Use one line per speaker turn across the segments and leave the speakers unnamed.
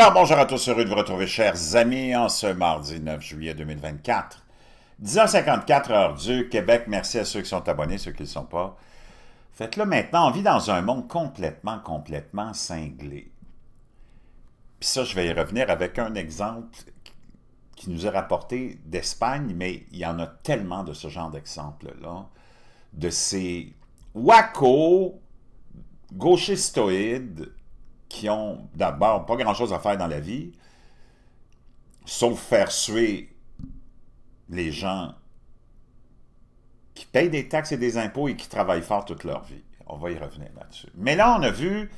Alors bonjour à tous, heureux de vous retrouver chers amis en ce mardi 9 juillet 2024. 10h54 heure du Québec, merci à ceux qui sont abonnés, ceux qui ne le sont pas. Faites-le maintenant, on vit dans un monde complètement, complètement cinglé. Puis ça, je vais y revenir avec un exemple qui nous est rapporté d'Espagne, mais il y en a tellement de ce genre dexemples là de ces waco gauchistoïdes qui ont d'abord pas grand-chose à faire dans la vie, sauf faire suer les gens qui payent des taxes et des impôts et qui travaillent fort toute leur vie. On va y revenir là-dessus. Mais là, on a vu,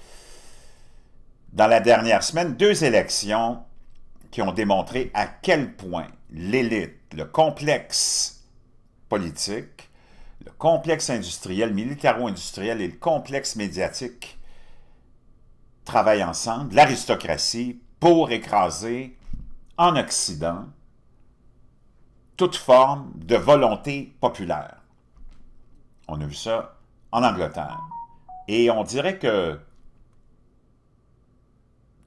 dans la dernière semaine, deux élections qui ont démontré à quel point l'élite, le complexe politique, le complexe industriel, militaro-industriel et le complexe médiatique travaillent ensemble, l'aristocratie, pour écraser en Occident toute forme de volonté populaire. On a vu ça en Angleterre. Et on dirait que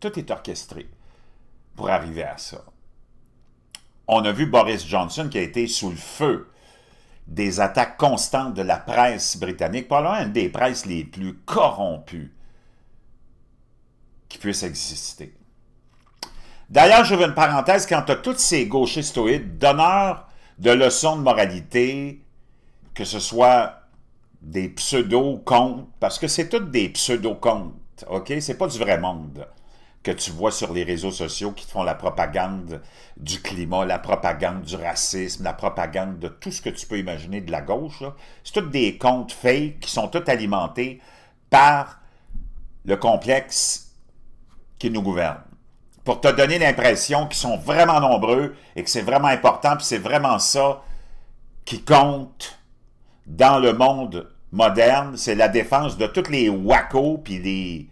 tout est orchestré pour arriver à ça. On a vu Boris Johnson qui a été sous le feu des attaques constantes de la presse britannique, par une des presses les plus corrompues puisse exister. D'ailleurs, je veux une parenthèse, tu as toutes ces gauchistes stoïdes, donneurs de leçons de moralité, que ce soit des pseudo comptes parce que c'est toutes des pseudo comptes OK? C'est pas du vrai monde que tu vois sur les réseaux sociaux qui font la propagande du climat, la propagande du racisme, la propagande de tout ce que tu peux imaginer de la gauche. C'est toutes des comptes fake qui sont tous alimentés par le complexe qui nous gouvernent pour te donner l'impression qu'ils sont vraiment nombreux et que c'est vraiment important, puis c'est vraiment ça qui compte dans le monde moderne, c'est la défense de tous les wackos puis les,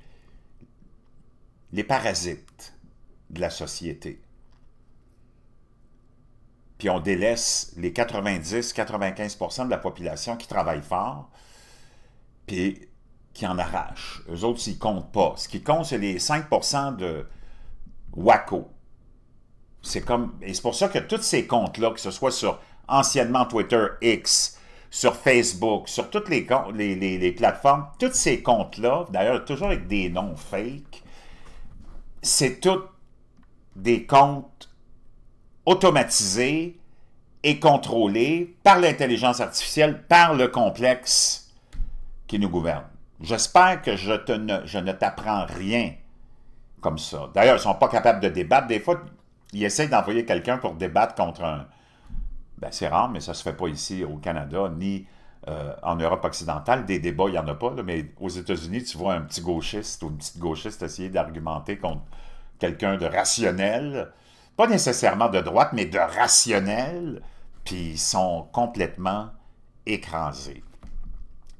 les parasites de la société. Puis on délaisse les 90-95% de la population qui travaille fort, puis qui en arrachent. Eux autres, ils ne comptent pas. Ce qui compte, c'est les 5 de WACO. C'est comme. Et c'est pour ça que tous ces comptes-là, que ce soit sur anciennement Twitter, X, sur Facebook, sur toutes les, les, les plateformes, tous ces comptes-là, d'ailleurs, toujours avec des noms fake, c'est tous des comptes automatisés et contrôlés par l'intelligence artificielle, par le complexe qui nous gouverne. J'espère que je, ne, t'apprends rien comme ça. D'ailleurs, ils ne sont pas capables de débattre. Des fois, ils essayent d'envoyer quelqu'un pour débattre contre un... Ben, c'est rare, mais ça ne se fait pas ici au Canada, ni euh, en Europe occidentale. Des débats, il n'y en a pas. mais aux États-Unis, tu vois un petit gauchiste ou une petite gauchiste essayer d'argumenter contre quelqu'un de rationnel. Pas nécessairement de droite, mais de rationnel. Puis ils sont complètement écrasés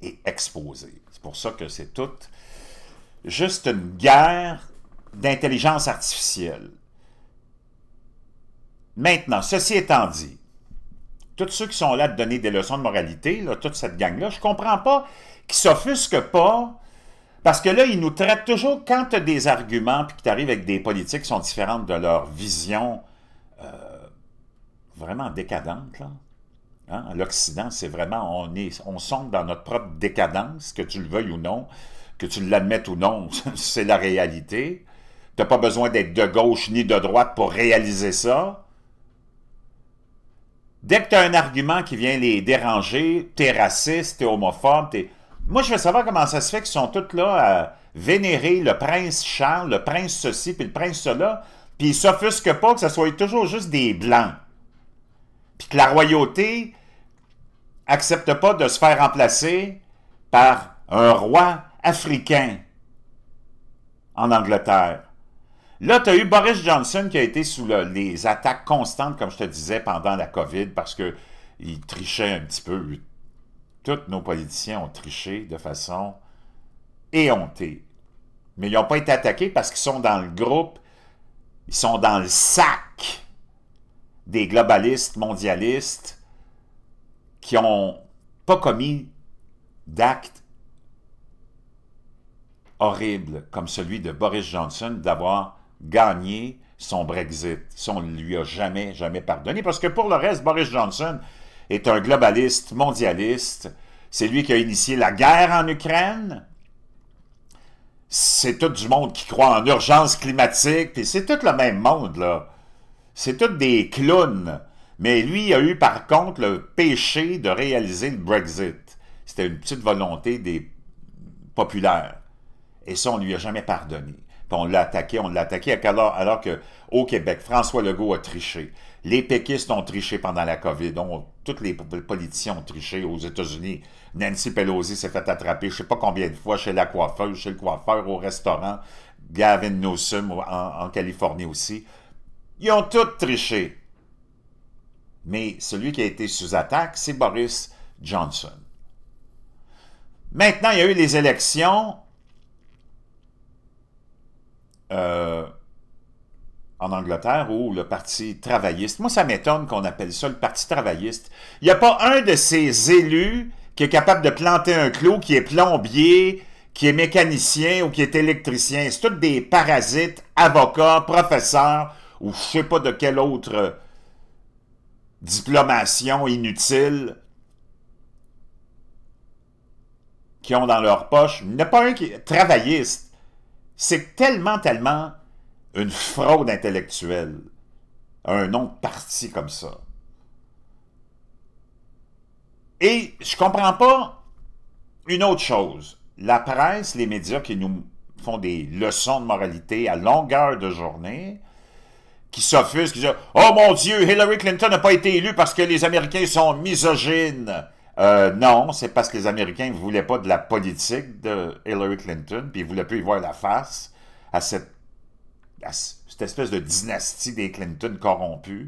et exposés pour ça que c'est tout juste une guerre d'intelligence artificielle. Maintenant, ceci étant dit, tous ceux qui sont là de donner des leçons de moralité, toute cette gang-là, je ne comprends pas qu'ils s'offusquent pas, parce que là, ils nous traitent toujours, quand tu as des arguments, puis que tu arrives avec des politiques qui sont différentes de leur vision euh, vraiment décadente, Hein, L'Occident, c'est vraiment, on, est, on sombre dans notre propre décadence, que tu le veuilles ou non, que tu l'admettes ou non, c'est la réalité. Tu n'as pas besoin d'être de gauche ni de droite pour réaliser ça. Dès que tu as un argument qui vient les déranger, es raciste, es homophobe, Moi, je veux savoir comment ça se fait qu'ils sont tous là à vénérer le prince Charles, le prince ceci, puis le prince cela, puis ils s'offusquent pas que ce soit toujours juste des blancs que la royauté accepte pas de se faire remplacer par un roi africain en Angleterre. Là, tu as eu Boris Johnson qui a été sous les attaques constantes, comme je te disais, pendant la COVID, parce qu'il trichait un petit peu. Tous nos politiciens ont triché de façon éhontée. Mais ils n'ont pas été attaqués parce qu'ils sont dans le groupe, ils sont dans le sac des globalistes, mondialistes, qui n'ont pas commis d'actes horribles comme celui de Boris Johnson d'avoir gagné son Brexit. Ça, on ne lui a jamais, jamais pardonné, parce que pour le reste, Boris Johnson est un globaliste, mondialiste. C'est lui qui a initié la guerre en Ukraine. C'est tout du monde qui croit en urgence climatique, c'est tout le même monde, là. C'est tous des clowns. Mais lui a eu par contre le péché de réaliser le Brexit. C'était une petite volonté des populaires. Et ça, on ne lui a jamais pardonné. Puis on l'a attaqué, on l'a attaqué alors, alors que au Québec, François Legault a triché. Les péquistes ont triché pendant la COVID. Tous toutes les politiciens ont triché aux États-Unis. Nancy Pelosi s'est fait attraper je ne sais pas combien de fois chez la coiffeuse, chez le coiffeur, au restaurant. Gavin Newsom en Californie aussi. Ils ont tous triché. Mais celui qui a été sous attaque, c'est Boris Johnson. Maintenant, il y a eu les élections euh, en Angleterre où le Parti travailliste, moi ça m'étonne qu'on appelle ça le Parti travailliste, il n'y a pas un de ces élus qui est capable de planter un clou, qui est plombier, qui est mécanicien ou qui est électricien. C'est tous des parasites, avocats, professeurs, ou je sais pas de quelle autre diplomation inutile qu'ils ont dans leur poche. Il n'y a pas un qui travailliste. C'est tellement, tellement une fraude intellectuelle. Un nom parti comme ça. Et je comprends pas une autre chose. La presse, les médias qui nous font des leçons de moralité à longueur de journée, qui s'offusent, qui disent « Oh mon Dieu, Hillary Clinton n'a pas été élue parce que les Américains sont misogynes. Euh, non, c'est parce que les Américains ne voulaient pas de la politique de Hillary Clinton, puis ils ne voulaient plus y voir la face à cette, espèce de dynastie des Clinton corrompus.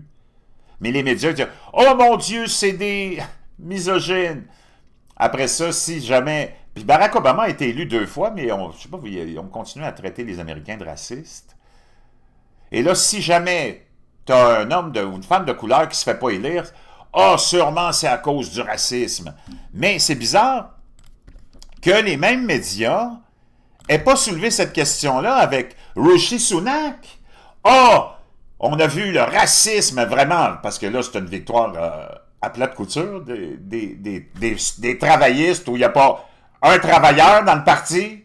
Mais les médias disent « Oh mon Dieu, c'est des misogynes. » Après ça, si jamais... Puis Barack Obama a été élu deux fois, mais on, je sais pas, on continue à traiter les Américains de racistes. Et là, si jamais tu as un homme ou une femme de couleur qui se fait pas élire, ah, oh, sûrement c'est à cause du racisme. Mais c'est bizarre que les mêmes médias aient pas soulevé cette question-là avec Rishi Sunak. Ah, oh, on a vu le racisme vraiment, parce que là, c'est une victoire euh, à plat de couture des, des, travaillistes où il n'y a pas un travailleur dans le parti,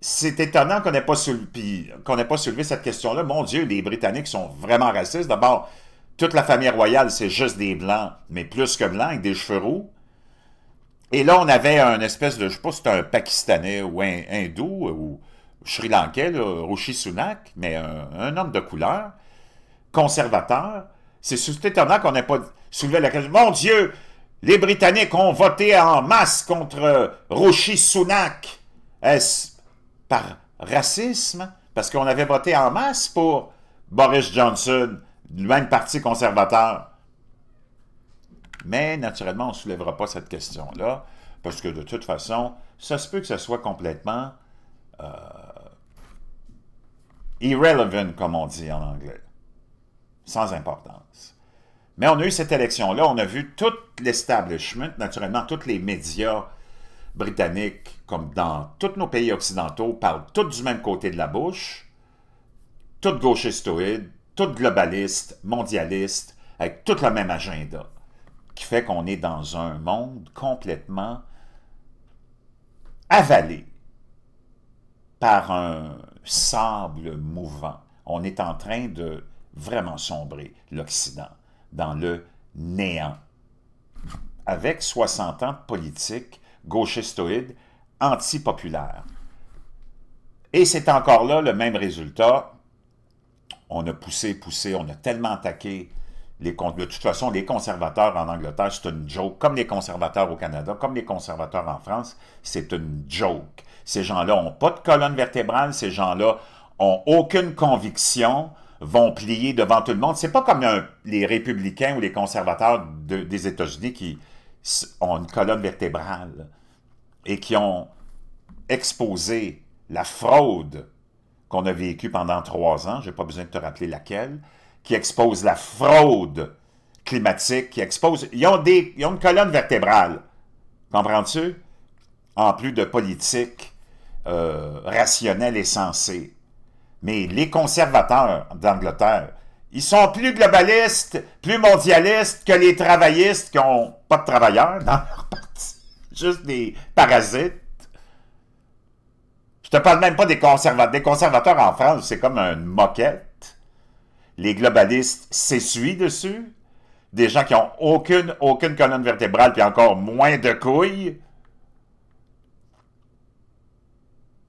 c'est étonnant qu'on n'ait pas, soulevé, cette question-là. Mon Dieu, les Britanniques sont vraiment racistes. D'abord, toute la famille royale, c'est juste des blancs, mais plus que blancs, avec des cheveux roux. Et là, on avait un espèce de, je sais pas si c'était un Pakistanais ou un Hindou ou Sri Lankais, là, Sunak, mais un, homme de couleur, conservateur. C'est étonnant qu'on n'ait pas soulevé la question. Mon Dieu, les Britanniques ont voté en masse contre Rishi Sunak. Est-ce par racisme, parce qu'on avait voté en masse pour Boris Johnson, du même parti conservateur. Mais naturellement, on ne soulèvera pas cette question-là, parce que de toute façon, ça se peut que ce soit complètement euh, irrelevant, comme on dit en anglais, sans importance. Mais on a eu cette élection-là, on a vu tout l'establishment, naturellement, tous les médias Britanniques, comme dans tous nos pays occidentaux, parlent toutes du même côté de la bouche, toutes gauchistoïdes, toutes globalistes, mondialistes, avec toute la même agenda, qui fait qu'on est dans un monde complètement avalé par un sable mouvant. On est en train de vraiment sombrer, l'Occident, dans le néant. Avec 60 ans de politique, gauchistoïde, populaire Et c'est encore là le même résultat. On a poussé, poussé, on a tellement attaqué les, de toute façon, les conservateurs en Angleterre, c'est une joke. Comme les conservateurs au Canada, comme les conservateurs en France, c'est une joke. Ces gens-là n'ont pas de colonne vertébrale, ces gens-là n'ont aucune conviction, vont plier devant tout le monde. C'est pas comme les républicains ou les conservateurs des États-Unis qui, ont une colonne vertébrale et qui ont exposé la fraude qu'on a vécue pendant trois ans, je n'ai pas besoin de te rappeler laquelle, qui expose la fraude climatique, qui expose... Ils ont, des, une colonne vertébrale, comprends-tu? En plus de politique euh, rationnelle et sensée. Mais les conservateurs d'Angleterre, ils sont plus globalistes, plus mondialistes que les travaillistes qui n'ont pas de travailleurs dans leur parti. Juste des parasites. Je te parle même pas des conservateurs. Des conservateurs en France, c'est comme une moquette. Les globalistes s'essuient dessus. Des gens qui n'ont aucune, colonne vertébrale, puis encore moins de couilles.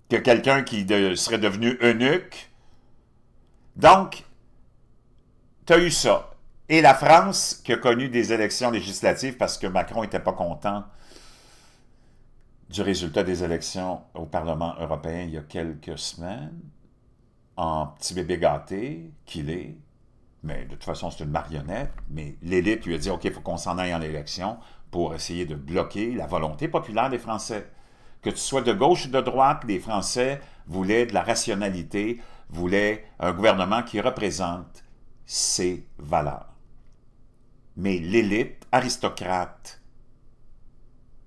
que quelqu'un qui serait devenu eunuque. Donc, tu as eu ça. Et la France, qui a connu des élections législatives parce que Macron n'était pas content du résultat des élections au Parlement européen il y a quelques semaines, en petit bébé gâté qu'il est, mais de toute façon, c'est une marionnette, mais l'élite lui a dit, OK, il faut qu'on s'en aille en élection pour essayer de bloquer la volonté populaire des Français. Que tu sois de gauche ou de droite, les Français voulaient de la rationalité, voulaient un gouvernement qui représente ses valeurs. Mais l'élite aristocrate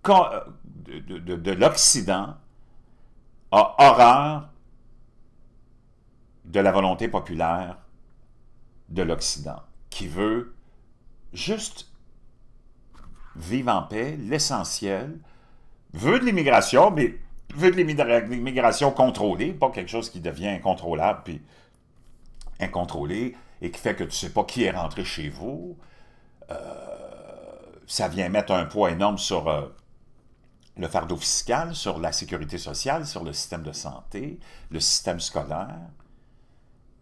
euh, de, l'Occident a horreur de la volonté populaire de l'Occident, qui veut juste vivre en paix, l'essentiel, veut de l'immigration, mais veut de l'immigration contrôlée, pas quelque chose qui devient incontrôlable puis incontrôlé, et qui fait que tu ne sais pas qui est rentré chez vous, euh, ça vient mettre un poids énorme sur euh, le fardeau fiscal, sur la sécurité sociale, sur le système de santé, le système scolaire.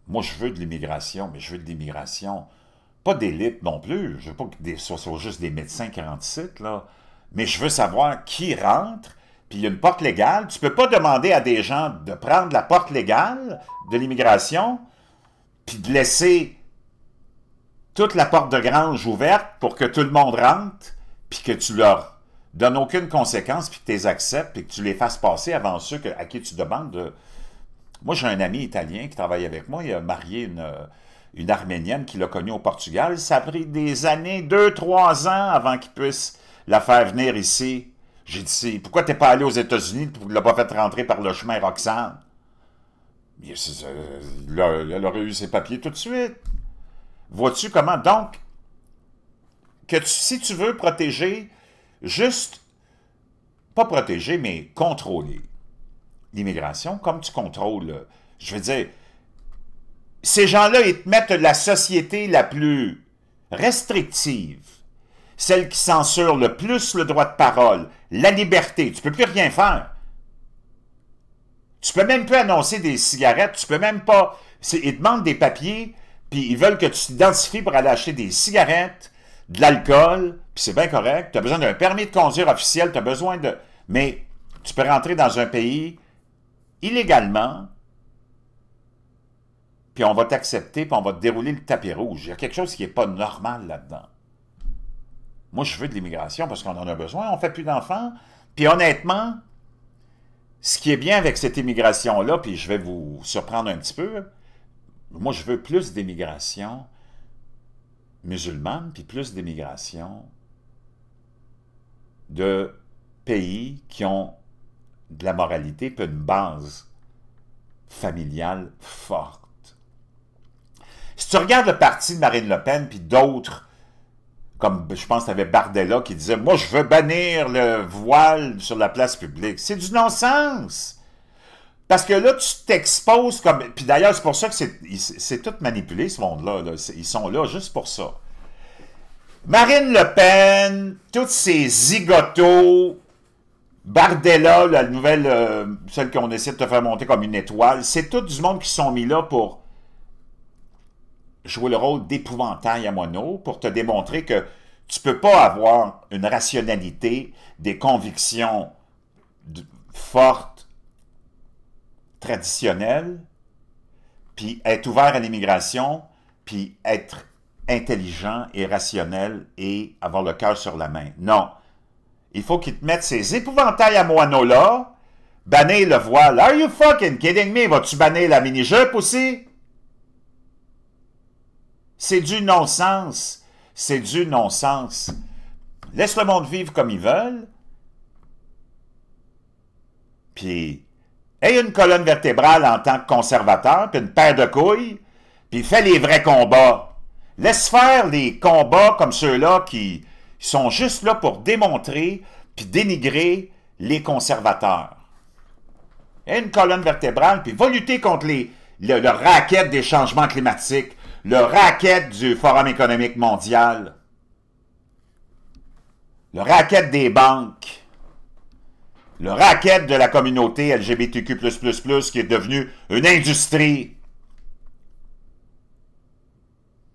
Moi, je veux de l'immigration, mais je veux de l'immigration, pas d'élite non plus, je ne veux pas que ce soit juste des médecins qui rentrent là, mais je veux savoir qui rentre, puis il y a une porte légale. Tu ne peux pas demander à des gens de prendre la porte légale de l'immigration puis de laisser toute la porte de grange ouverte pour que tout le monde rentre, puis que tu leur donnes aucune conséquence, puis que tu les acceptes, puis que tu les fasses passer avant ceux que, à qui tu demandes Moi, j'ai un ami italien qui travaille avec moi, il a marié euh, une, Arménienne qui l'a connue au Portugal. Ça a pris des années, deux, trois ans avant qu'il puisse la faire venir ici. J'ai dit, pourquoi t'es pas allé aux États-Unis pour ne pas fait rentrer par le chemin Roxane? elle aurait eu ses papiers tout de suite. Vois-tu comment? Donc, que si tu veux protéger, juste, pas protéger, mais contrôler l'immigration, comme tu contrôles, je veux dire, ces gens-là, ils te mettent la société la plus restrictive, celle qui censure le plus le droit de parole, la liberté, tu peux plus rien faire. Tu peux même plus annoncer des cigarettes, tu peux même pas... Ils demandent des papiers, puis ils veulent que tu t'identifies pour aller acheter des cigarettes, de l'alcool, puis c'est bien correct. Tu as besoin d'un permis de conduire officiel, tu as besoin de... Mais tu peux rentrer dans un pays illégalement, puis on va t'accepter, puis on va te dérouler le tapis rouge. Il y a quelque chose qui n'est pas normal là-dedans. Moi, je veux de l'immigration parce qu'on en a besoin, on ne fait plus d'enfants. Puis honnêtement, ce qui est bien avec cette immigration-là, puis je vais vous surprendre un petit peu, moi je veux plus d'immigration musulmane, puis plus d'immigration de pays qui ont de la moralité, puis une base familiale forte. Si tu regardes le parti de Marine Le Pen, puis d'autres comme je pense qu'il y avait Bardella qui disait « Moi, je veux bannir le voile sur la place publique. » C'est du non-sens! Parce que là, tu t'exposes comme... Puis d'ailleurs, c'est pour ça que c'est tout manipulé, ce monde-là. Ils sont là juste pour ça. Marine Le Pen, toutes ces zigotos, Bardella, la nouvelle, euh, celle qu'on essaie de te faire monter comme une étoile, c'est tout du monde qui sont mis là pour jouer le rôle d'épouvantail à Moineau pour te démontrer que tu peux pas avoir une rationalité, des convictions fortes, traditionnelles, puis être ouvert à l'immigration, puis être intelligent et rationnel et avoir le cœur sur la main. Non. Il faut qu'ils te mettent ces épouvantails à moineau là banner le voile. Are you fucking kidding me? Vas-tu banner la mini-jupe aussi? C'est du non-sens. C'est du non-sens. Laisse le monde vivre comme ils veulent. Puis, aie une colonne vertébrale en tant que conservateur, puis une paire de couilles, puis fais les vrais combats. Laisse faire les combats comme ceux-là qui sont juste là pour démontrer puis dénigrer les conservateurs. Aie une colonne vertébrale, puis va lutter contre les, le, le racket des changements climatiques, le racket du Forum économique mondial, le racket des banques, le racket de la communauté LGBTQ++, qui est devenue une industrie.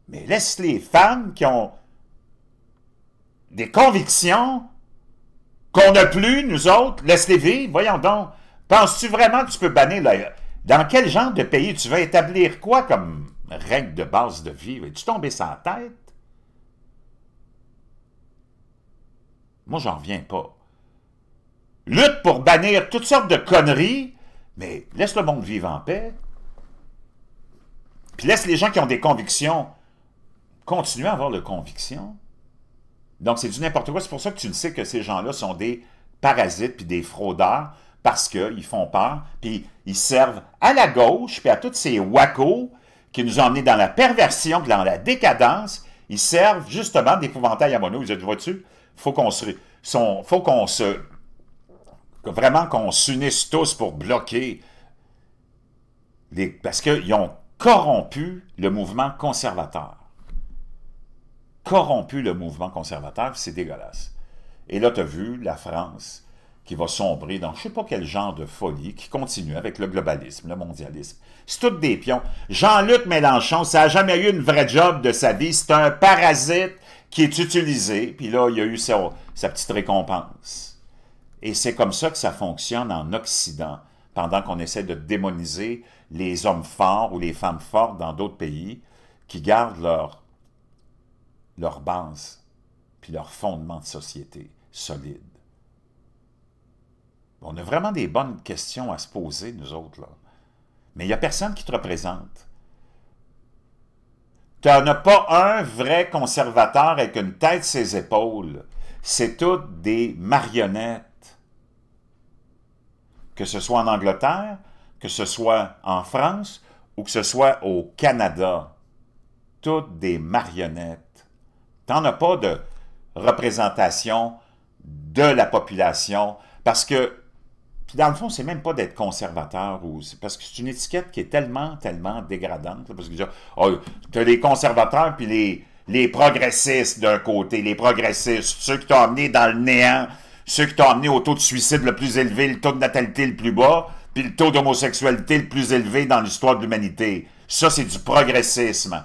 Mais laisse les femmes qui ont des convictions qu'on n'a plus, nous autres, laisse-les vivre, voyons donc. Penses-tu vraiment que tu peux bannir... Dans quel genre de pays tu vas établir quoi comme règle de base de vie. Es-tu tombé sans tête? Moi, j'en reviens pas. Lutte pour bannir toutes sortes de conneries, mais laisse le monde vivre en paix. Puis laisse les gens qui ont des convictions continuer à avoir leurs convictions. Donc, c'est du n'importe quoi. C'est pour ça que tu ne sais que ces gens-là sont des parasites puis des fraudeurs parce qu'ils font peur, puis ils servent à la gauche, puis à tous ces wacos qui nous ont emmenés dans la perversion, dans la décadence, ils servent justement d'épouvantail à mono. Ils disent, vois-tu, faut qu'on se, son, faut qu'on se, vraiment qu'on s'unisse tous pour bloquer, les, parce qu'ils ont corrompu le mouvement conservateur. Corrompu le mouvement conservateur, c'est dégueulasse. Et là, tu as vu la France, qui va sombrer dans je ne sais pas quel genre de folie qui continue avec le globalisme, le mondialisme. C'est tout des pions. Jean-Luc Mélenchon, ça n'a jamais eu une vraie job de sa vie. C'est un parasite qui est utilisé, puis là, il a eu sa, petite récompense. Et c'est comme ça que ça fonctionne en Occident, pendant qu'on essaie de démoniser les hommes forts ou les femmes fortes dans d'autres pays qui gardent leur, leur base, puis leur fondement de société solide. On a vraiment des bonnes questions à se poser, nous autres. Là. Mais il n'y a personne qui te représente. Tu n'en as pas un vrai conservateur avec une tête ses épaules. C'est toutes des marionnettes. Que ce soit en Angleterre, que ce soit en France ou que ce soit au Canada. Toutes des marionnettes. T'en as pas de représentation de la population parce que puis dans le fond, c'est même pas d'être conservateur ou parce que c'est une étiquette qui est tellement, tellement dégradante. parce que oh, tu as les conservateurs puis les, les progressistes d'un côté, les progressistes, ceux qui t'ont amené dans le néant, ceux qui t'ont amené au taux de suicide le plus élevé, le taux de natalité le plus bas, puis le taux d'homosexualité le plus élevé dans l'histoire de l'humanité. Ça, c'est du progressisme.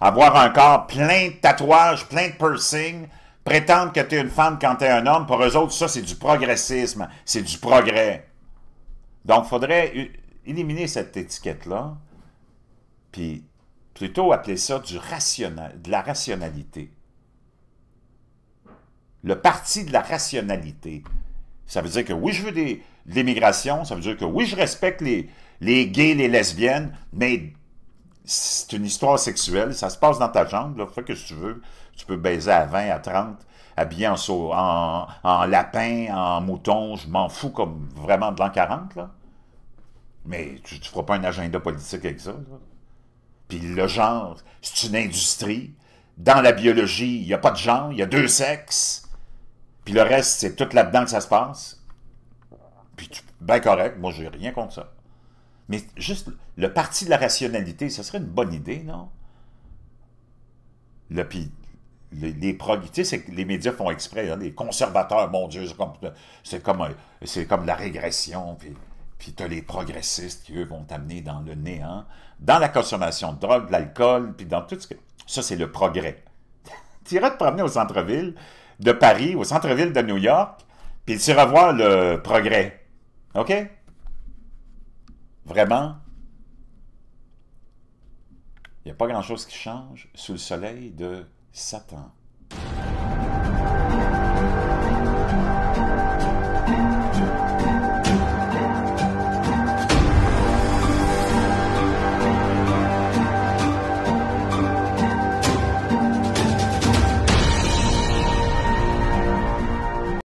Avoir un corps plein de tatouages, plein de piercings, Prétendre que tu es une femme quand tu es un homme, pour eux autres, ça, c'est du progressisme, c'est du progrès. Donc, il faudrait éliminer cette étiquette-là, puis plutôt appeler ça du de la rationalité. Le parti de la rationalité. Ça veut dire que oui, je veux des, de l'immigration, ça veut dire que oui, je respecte les, les gays, les lesbiennes, mais c'est une histoire sexuelle, ça se passe dans ta jambe, là, fais que tu veux, tu peux baiser à 20, à 30, habillé en, en, en lapin, en mouton, je m'en fous comme vraiment de l'an 40, là. Mais tu ne feras pas un agenda politique avec ça. Puis le genre, c'est une industrie. Dans la biologie, il n'y a pas de genre, il y a deux sexes. Puis le reste, c'est tout là-dedans que ça se passe. Puis tu, ben correct, moi j'ai rien contre ça. Mais juste le parti de la rationalité, ce serait une bonne idée, non? Là, puis les, les médias font exprès, hein, les conservateurs, mon Dieu, c'est comme, c'est comme, la régression, puis, puis tu les progressistes qui, eux, vont t'amener dans le néant, dans la consommation de drogue, de l'alcool, puis dans tout ce que... Ça, c'est le progrès. tu iras te promener au centre-ville de Paris, au centre-ville de New York, puis tu iras voir le progrès. OK? Vraiment, il n'y a pas grand-chose qui change sous le soleil de Satan